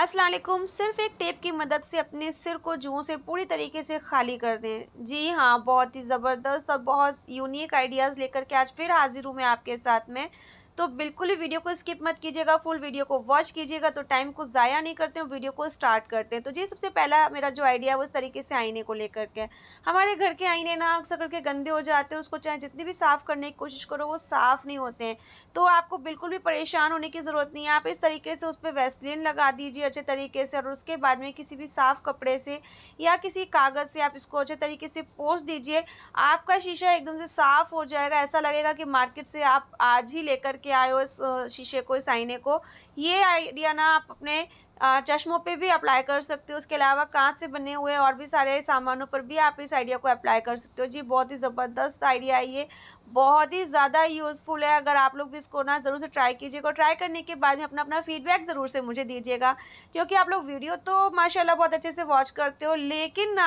असलकुम सिर्फ एक टेप की मदद से अपने सिर को जुओं से पूरी तरीके से खाली कर दें जी हाँ बहुत ही ज़बरदस्त और बहुत यूनिक आइडियाज़ लेकर के आज फिर हाजिर हूँ मैं आपके साथ में तो बिल्कुल ही वीडियो को स्किप मत कीजिएगा फुल वीडियो को वॉच कीजिएगा तो टाइम को ज़ाया नहीं करते हैं वीडियो को स्टार्ट करते हैं तो जी सबसे पहला मेरा जो आइडिया है वो इस तरीके से आईने को लेकर के हमारे घर के आईने ना अक्सर करके गंदे हो जाते हैं उसको चाहे जितनी भी साफ़ करने की कोशिश करो वो साफ़ नहीं होते हैं तो आपको बिल्कुल भी परेशान होने की ज़रूरत नहीं है आप इस तरीके से उस पर वैसलिन लगा दीजिए अच्छे तरीके से और उसके बाद में किसी भी साफ़ कपड़े से या किसी कागज़ से आप इसको अच्छे तरीके से पोस दीजिए आपका शीशा एकदम से साफ़ हो जाएगा ऐसा लगेगा कि मार्केट से आप आज ही लेकर लेके आए हो इस शीशे को इस आईने को ये आइडिया ना आप अपने चश्मों पे भी अप्लाई कर सकते हो उसके अलावा कांच से बने हुए और भी सारे सामानों पर भी आप इस आइडिया को अप्लाई कर सकते हो जी बहुत ही ज़बरदस्त आइडिया है ये बहुत ही ज़्यादा यूज़फुल है अगर आप लोग भी इसको ना ज़रूर से ट्राई कीजिएगा ट्राई करने के बाद में अपना अपना फीडबैक ज़रूर से मुझे दीजिएगा क्योंकि आप लोग वीडियो तो माशाल्लाह बहुत अच्छे से वॉच करते हो लेकिन ना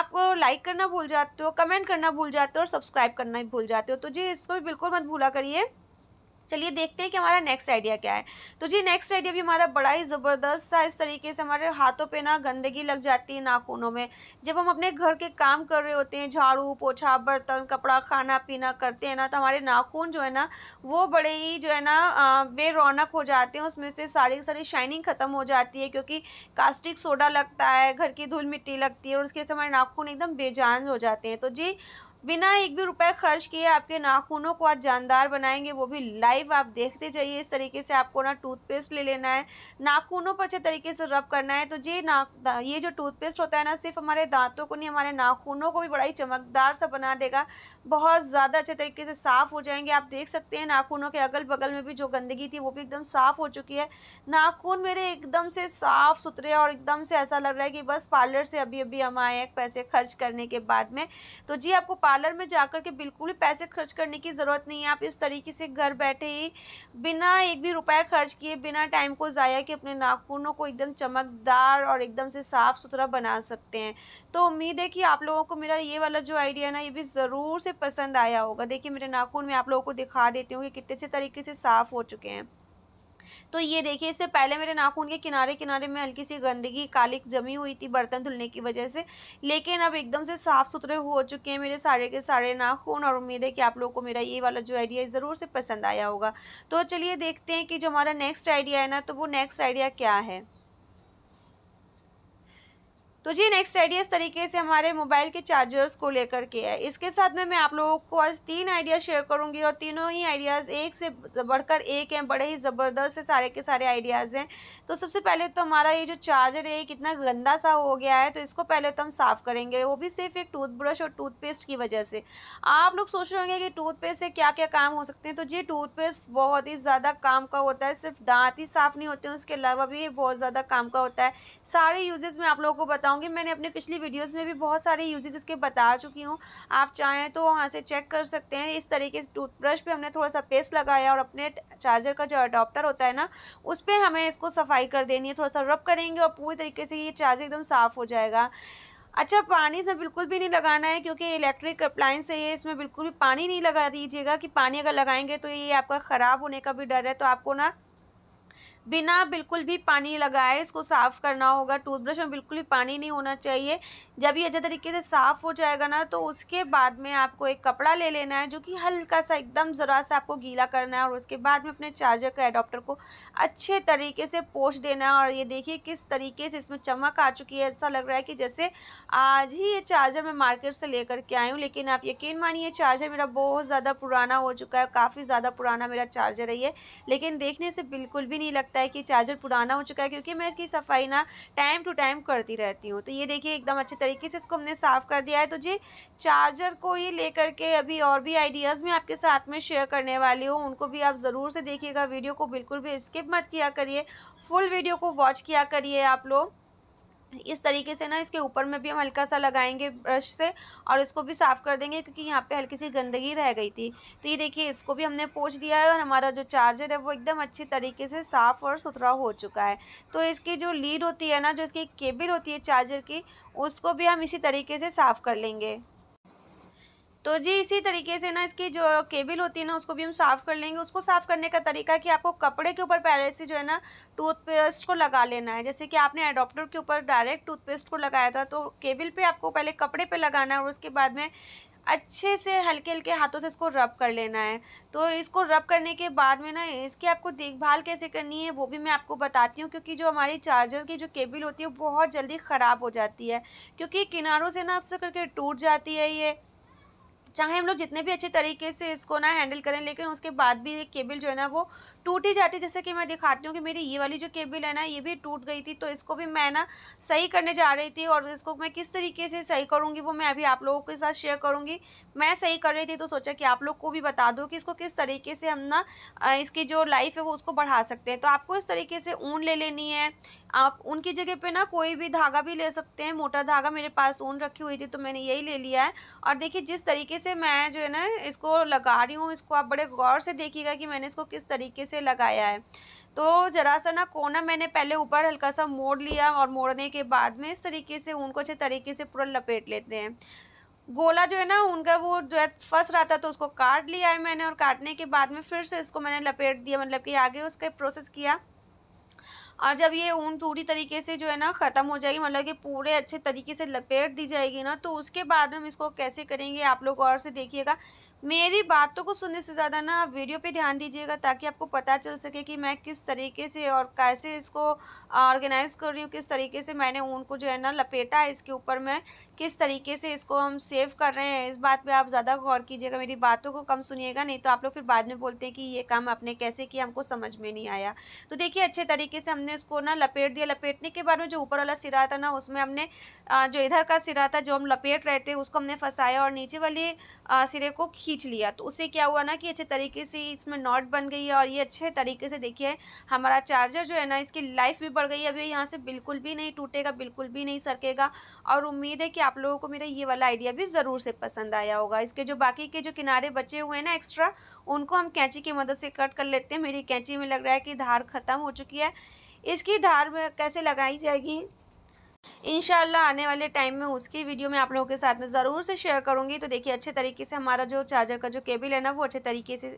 आप लाइक करना भूल जाते हो कमेंट करना भूल जाते हो और सब्सक्राइब करना भी भूल जाते हो तो जी इसको भी बिल्कुल मत भूला करिए चलिए देखते हैं कि हमारा नेक्स्ट आइडिया क्या है तो जी नेक्स्ट आइडिया भी हमारा बड़ा ही ज़बरदस्त सा इस तरीके से हमारे हाथों पे ना गंदगी लग जाती है नाखूनों में जब हम अपने घर के काम कर रहे होते हैं झाड़ू पोछा बर्तन कपड़ा खाना पीना करते हैं ना तो हमारे नाखून जो है ना वो बड़े ही जो है ना बे रौनक हो जाते हैं उसमें से सारी सारी शाइनिंग ख़त्म हो जाती है क्योंकि कास्टिक सोडा लगता है घर की धूल मिट्टी लगती है और उसके से हमारे नाखून एकदम बेजान हो जाते हैं तो जी बिना एक भी रुपए खर्च किए आपके नाखूनों को आज जानदार बनाएंगे वो भी लाइव आप देखते जाइए इस तरीके से आपको ना टूथपेस्ट ले लेना है नाखूनों पर अच्छे तरीके से रब करना है तो ये ना ये जो टूथपेस्ट होता है ना सिर्फ हमारे दांतों को नहीं हमारे नाखूनों को भी बड़ा ही चमकदार सा बना देगा बहुत ज़्यादा अच्छे तरीके से साफ़ हो जाएंगे आप देख सकते हैं नाखूनों के अगल बगल में भी जो गंदगी थी वो भी एकदम साफ़ हो चुकी है नाखून मेरे एकदम से साफ़ सुथरे और एकदम से ऐसा लग रहा है कि बस पार्लर से अभी अभी हम आए हैं पैसे खर्च करने के बाद में तो जी आपको पार्लर में जाकर के बिल्कुल भी पैसे खर्च करने की ज़रूरत नहीं है आप इस तरीके से घर बैठे ही बिना एक भी रुपया खर्च किए बिना टाइम को ज़ाया कि अपने नाखूनों को एकदम चमकदार और एकदम से साफ़ सुथरा बना सकते हैं तो उम्मीद है कि आप लोगों को मेरा ये वाला जो आइडिया ना ये भी ज़रूर से पसंद आया होगा देखिए मेरे नाखून में आप लोगों को दिखा देती हूँ कि कितने अच्छे तरीके से साफ़ हो चुके हैं तो ये देखिए इससे पहले मेरे नाखून के किनारे किनारे में हल्की सी गंदगी कालिक जमी हुई थी बर्तन धुलने की वजह से लेकिन अब एकदम से साफ़ सुथरे हो चुके हैं मेरे सारे के सारे नाखून और उम्मीद है कि आप लोगों को मेरा ये वाला जो आइडिया ज़रूर से पसंद आया होगा तो चलिए देखते हैं कि जो हमारा नेक्स्ट आइडिया है ना तो वो नेक्स्ट आइडिया क्या है तो जी नेक्स्ट आइडिया इस तरीके से हमारे मोबाइल के चार्जर्स को लेकर के है इसके साथ में मैं आप लोगों को आज तीन आइडिया शेयर करूंगी और तीनों ही आइडियाज़ एक से बढ़कर एक हैं बड़े ही ज़बरदस्त से सारे के सारे आइडियाज़ हैं तो सबसे पहले तो हमारा ये जो चार्जर है ये कितना गंदा सा हो गया है तो इसको पहले तो हम साफ़ करेंगे वो भी सिर्फ एक टूथब्रश और टूथपेस्ट की वजह से आप लोग सोच रहे होंगे कि टूथपेस्ट से क्या क्या काम हो सकते हैं तो जी टूथपेस्ट बहुत ही ज़्यादा काम का होता है सिर्फ दांत ही साफ़ नहीं होते उसके अलावा भी बहुत ज़्यादा काम का होता है सारे यूजेज़ में आप लोगों को बताऊँ बताऊंगी मैंने अपने पिछली वीडियोज़ में भी बहुत सारे यूजेज़ इसके बता चुकी हूँ आप चाहें तो वहाँ से चेक कर सकते हैं इस तरीके से टूथब्रश पे हमने थोड़ा सा पेस्ट लगाया और अपने चार्जर का जो अडोप्टर होता है ना उस पर हमें इसको सफाई कर देनी है थोड़ा सा रब करेंगे और पूरी तरीके से ये चार्जर एकदम साफ़ हो जाएगा अच्छा पानी से बिल्कुल भी नहीं लगाना है क्योंकि इलेक्ट्रिक अप्लाइंस है ये इसमें बिल्कुल भी पानी नहीं लगा दीजिएगा कि पानी अगर लगाएंगे तो ये आपका ख़राब होने का भी डर है तो आपको ना बिना बिल्कुल भी पानी लगाए इसको साफ़ करना होगा टूथब्रश में बिल्कुल भी पानी नहीं होना चाहिए जब ये अच्छे तरीके से साफ़ हो जाएगा ना तो उसके बाद में आपको एक कपड़ा ले लेना है जो कि हल्का सा एकदम ज़रा सा आपको गीला करना है और उसके बाद में अपने चार्जर के एडोप्टर को अच्छे तरीके से पोष देना है और ये देखिए किस तरीके से इसमें चमक आ चुकी है ऐसा लग रहा है कि जैसे आज ही ये चार्जर मैं मार्केट से लेकर के आई हूँ लेकिन आप यकीन मानिए चार्जर मेरा बहुत ज़्यादा पुराना हो चुका है काफ़ी ज़्यादा पुराना मेरा चार्जर है ये लेकिन देखने से बिल्कुल भी नहीं लगता लगता है कि चार्जर पुराना हो चुका है क्योंकि मैं इसकी सफाई ना टाइम टू टाइम करती रहती हूँ तो ये देखिए एकदम अच्छे तरीके से इसको हमने साफ़ कर दिया है तो जी चार्जर को ही लेकर के अभी और भी आइडियाज़ मैं आपके साथ में शेयर करने वाली हूँ उनको भी आप ज़रूर से देखिएगा वीडियो को बिल्कुल भी स्किप मत किया करिए फुल वीडियो को वॉच किया करिए आप लोग इस तरीके से ना इसके ऊपर में भी हम हल्का सा लगाएंगे ब्रश से और इसको भी साफ़ कर देंगे क्योंकि यहाँ पे हल्की सी गंदगी रह गई थी तो ये देखिए इसको भी हमने पोछ दिया है और हमारा जो चार्जर है वो एकदम अच्छी तरीके से साफ़ और सुथरा हो चुका है तो इसकी जो लीड होती है ना जो इसकी केबिल होती है चार्जर की उसको भी हम इसी तरीके से साफ़ कर लेंगे तो जी इसी तरीके से ना इसकी जो केबल होती है ना उसको भी हम साफ़ कर लेंगे उसको साफ़ करने का तरीका कि आपको कपड़े के ऊपर पहले से जो है ना टूथपेस्ट को लगा लेना है जैसे कि आपने एडोप्टर के ऊपर डायरेक्ट टूथपेस्ट को लगाया था तो केबिल पे आपको पहले कपड़े पे लगाना है और उसके बाद में अच्छे से हल्के हल्के हाथों से इसको रब कर लेना है तो इसको रब करने के बाद में ना इसकी आपको देखभाल कैसे करनी है वो भी मैं आपको बताती हूँ क्योंकि जो हमारी चार्जर की जो केबल होती है वो बहुत जल्दी ख़राब हो जाती है क्योंकि किनारों से ना अक्सर करके टूट जाती है ये चाहे हम लोग जितने भी अच्छे तरीके से इसको ना हैंडल करें लेकिन उसके बाद भी ये केबल जो है ना वो टूट ही जाती जैसे कि मैं दिखाती हूँ कि मेरी ये वाली जो केबल है ना ये भी टूट गई थी तो इसको भी मैं ना सही करने जा रही थी और इसको मैं किस तरीके से सही करूँगी वो मैं अभी आप लोगों के साथ शेयर करूँगी मैं सही कर रही थी तो सोचा कि आप लोग को भी बता दो कि इसको किस तरीके से हम ना इसकी जो लाइफ है वो उसको बढ़ा सकते हैं तो आपको इस तरीके से ऊन ले लेनी है आप उनकी जगह पर ना कोई भी धागा भी ले सकते हैं मोटा धागा मेरे पास ऊन रखी हुई थी तो मैंने यही ले लिया है और देखिए जिस तरीके से मैं जो है ना इसको लगा रही हूँ इसको आप बड़े गौर से देखिएगा कि मैंने इसको किस तरीके से से लगाया है तो ज़रा सा ना कोना मैंने पहले ऊपर हल्का सा मोड़ लिया और मोड़ने के बाद में इस तरीके से उनको अच्छे तरीके से पूरा लपेट लेते हैं गोला जो है ना उनका वो जो है फंस रहा था तो उसको काट लिया है मैंने और काटने के बाद में फिर से इसको मैंने लपेट दिया मतलब कि आगे उसके प्रोसेस किया और जब ये ऊन पूरी तरीके से जो है ना ख़त्म हो जाएगी मतलब कि पूरे अच्छे तरीके से लपेट दी जाएगी ना तो उसके बाद में हम इसको कैसे करेंगे आप लोग और से देखिएगा मेरी बातों को सुनने से ज़्यादा ना वीडियो पे ध्यान दीजिएगा ताकि आपको पता चल सके कि मैं किस तरीके से और कैसे इसको ऑर्गेनाइज़ कर रही हूँ किस तरीके से मैंने ऊन को जो है ना लपेटा है इसके ऊपर मैं किस तरीके से इसको हम सेव कर रहे हैं इस बात पे आप ज़्यादा गौर कीजिएगा मेरी बातों को कम सुनिएगा नहीं तो आप लोग फिर बाद में बोलते हैं कि ये काम आपने कैसे किया हमको समझ में नहीं आया तो देखिए अच्छे तरीके से हमने इसको ना लपेट दिया लपेटने के बाद में जो ऊपर वाला सिरा था ना उसमें हमने जो इधर का सिरा था जो हम लपेट रहे थे उसको हमने फंसाया और नीचे वाले सिरे को खींच खींच लिया तो उससे क्या हुआ ना कि अच्छे तरीके से इसमें नॉट बन गई है और ये अच्छे तरीके से देखिए हमारा चार्जर जो है ना इसकी लाइफ भी बढ़ गई है अभी यहाँ से बिल्कुल भी नहीं टूटेगा बिल्कुल भी नहीं सरकेगा और उम्मीद है कि आप लोगों को मेरा ये वाला आइडिया भी ज़रूर से पसंद आया होगा इसके जो बाकी के जो किनारे बचे हुए हैं ना एक्स्ट्रा उनको हम कैंची की मदद से कट कर लेते हैं मेरी कैंची में लग रहा है कि धार ख़त्म हो चुकी है इसकी धार में कैसे लगाई जाएगी इन आने वाले टाइम में उसकी वीडियो में आप लोगों के साथ में ज़रूर से शेयर करूँगी तो देखिए अच्छे तरीके से हमारा जो चार्जर का जो केबल है ना वो अच्छे तरीके से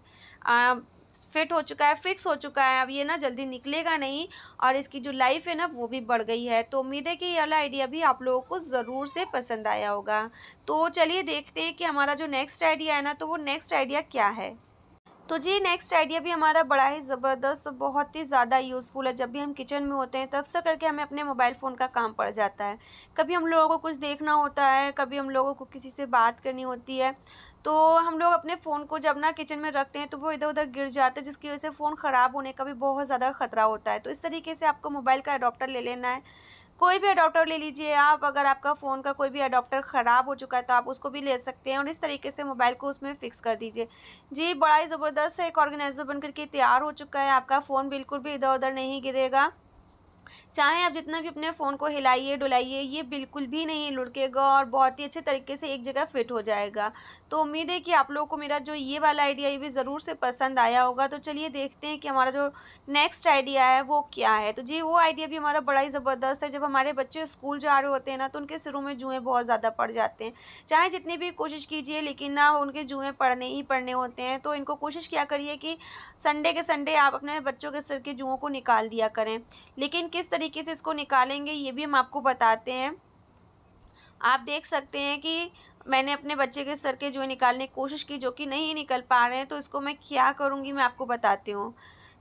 फिट हो चुका है फिक्स हो चुका है अब ये ना जल्दी निकलेगा नहीं और इसकी जो लाइफ है ना वो भी बढ़ गई है तो उम्मीद है कि ये वाला आइडिया भी आप लोगों को ज़रूर से पसंद आया होगा तो चलिए देखते हैं कि हमारा जो नेक्स्ट आइडिया है ना तो वो नेक्स्ट आइडिया क्या है तो जी नेक्स्ट आइडिया भी हमारा बड़ा ही ज़बरदस्त बहुत ही ज़्यादा यूज़फुल है जब भी हम किचन में होते हैं तो अक्सर करके हमें अपने मोबाइल फ़ोन का काम पड़ जाता है कभी हम लोगों को कुछ देखना होता है कभी हम लोगों को किसी से बात करनी होती है तो हम लोग अपने फ़ोन को जब ना किचन में रखते हैं तो वो इधर उधर गिर जाते हैं जिसकी वजह से फ़ोन ख़राब होने का भी बहुत ज़्यादा ख़तरा होता है तो इस तरीके से आपको मोबाइल का अडोप्टर ले लेना है कोई भी अडोप्टर ले लीजिए आप अगर आपका फ़ोन का कोई भी अडोप्टर ख़राब हो चुका है तो आप उसको भी ले सकते हैं और इस तरीके से मोबाइल को उसमें फ़िक्स कर दीजिए जी बड़ा ही ज़बरदस्त एक ऑर्गेनाइज़र बनकर के तैयार हो चुका है आपका फ़ोन बिल्कुल भी इधर उधर नहीं गिरेगा चाहे आप जितना भी अपने फ़ोन को हिलाइए डुलाइए ये बिल्कुल भी नहीं लुढ़केगा और बहुत ही अच्छे तरीके से एक जगह फिट हो जाएगा तो उम्मीद है कि आप लोगों को मेरा जो ये वाला आइडिया ये भी ज़रूर से पसंद आया होगा तो चलिए देखते हैं कि हमारा जो नेक्स्ट आइडिया है वो क्या है तो जी वो आइडिया भी हमारा बड़ा ही ज़बरदस्त है जब हमारे बच्चे स्कूल जा रहे होते हैं ना तो उनके सिरों में जुएँ बहुत ज़्यादा पड़ जाते हैं चाहे जितनी भी कोशिश कीजिए लेकिन ना उनके जुएँ पड़ने ही पड़ने होते हैं तो इनको कोशिश क्या करिए कि संडे के संडे आप अपने बच्चों के सिर के जुओं को निकाल दिया करें लेकिन किस तरीके से इसको निकालेंगे ये भी हम आपको बताते हैं आप देख सकते हैं कि मैंने अपने बच्चे के सर के जो निकालने की कोशिश की जो कि नहीं निकल पा रहे हैं तो इसको मैं क्या करूँगी मैं आपको बताती हूँ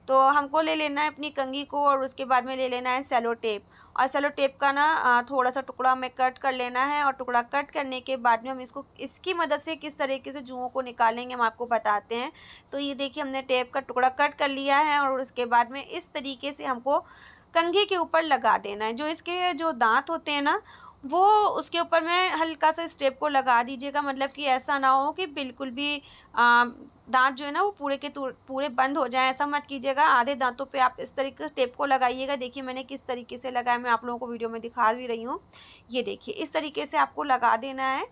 तो हमको ले लेना है अपनी कंगी को और उसके बाद में ले लेना है सेलो टेप और सेलो टेप का ना थोड़ा सा टुकड़ा हमें कट कर लेना है और टुकड़ा कट करने के बाद में हम इसको इसकी मदद से किस तरीके से जुओं को निकालेंगे हम आपको बताते हैं तो ये देखिए हमने टेप का टुकड़ा कट कर लिया है और उसके बाद में इस तरीके से हमको कंघे के ऊपर लगा देना है जो इसके जो दांत होते हैं ना वो उसके ऊपर में हल्का सा स्टेप को लगा दीजिएगा मतलब कि ऐसा ना हो कि बिल्कुल भी दांत जो है ना वो पूरे के पूरे बंद हो जाए ऐसा मत कीजिएगा आधे दांतों पे आप इस तरीके स्टेप को लगाइएगा देखिए मैंने किस तरीके से लगाया मैं आप लोगों को वीडियो में दिखा भी रही हूँ ये देखिए इस तरीके से आपको लगा देना है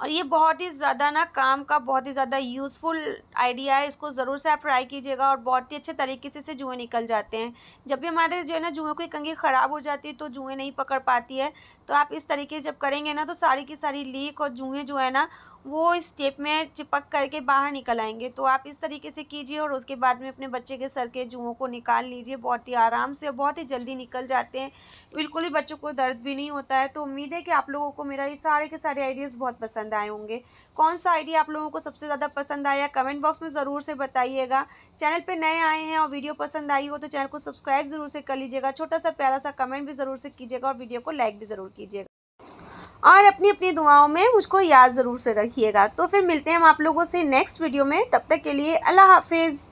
और ये बहुत ही ज़्यादा ना काम का बहुत ही ज़्यादा यूज़फुल आइडिया है इसको ज़रूर से आप ट्राई कीजिएगा और बहुत ही अच्छे तरीके से इसे जुएँ निकल जाते हैं जब भी हमारे जो है ना जुएँ कोई कंगी ख़राब हो जाती है तो जुएँ नहीं पकड़ पाती है तो आप इस तरीके जब करेंगे ना तो सारी की सारी लीक और जुएँ जो है ना वो इस टेप में चिपक करके बाहर निकल आएंगे तो आप इस तरीके से कीजिए और उसके बाद में अपने बच्चे के सर के जुओं को निकाल लीजिए बहुत ही आराम से बहुत ही जल्दी निकल जाते हैं बिल्कुल ही बच्चों को दर्द भी नहीं होता है तो उम्मीद है कि आप लोगों को मेरा ये सारे के सारे आइडियाज़ बहुत पसंद आए होंगे कौन सा आइडिया आप लोगों को सबसे ज़्यादा पसंद आया कमेंट बॉक्स में ज़रूर से बताइएगा चैनल पर नए आए हैं और वीडियो पसंद आई हो तो चैनल को सब्सक्राइब ज़रूर से कर लीजिएगा छोटा सा प्यारा सा कमेंट भी ज़रूर से कीजिएगा और वीडियो को लाइक भी ज़रूर कीजिएगा और अपनी अपनी दुआओं में मुझको याद ज़रूर से रखिएगा तो फिर मिलते हैं हम आप लोगों से नेक्स्ट वीडियो में तब तक के लिए अल्लाह हाफिज़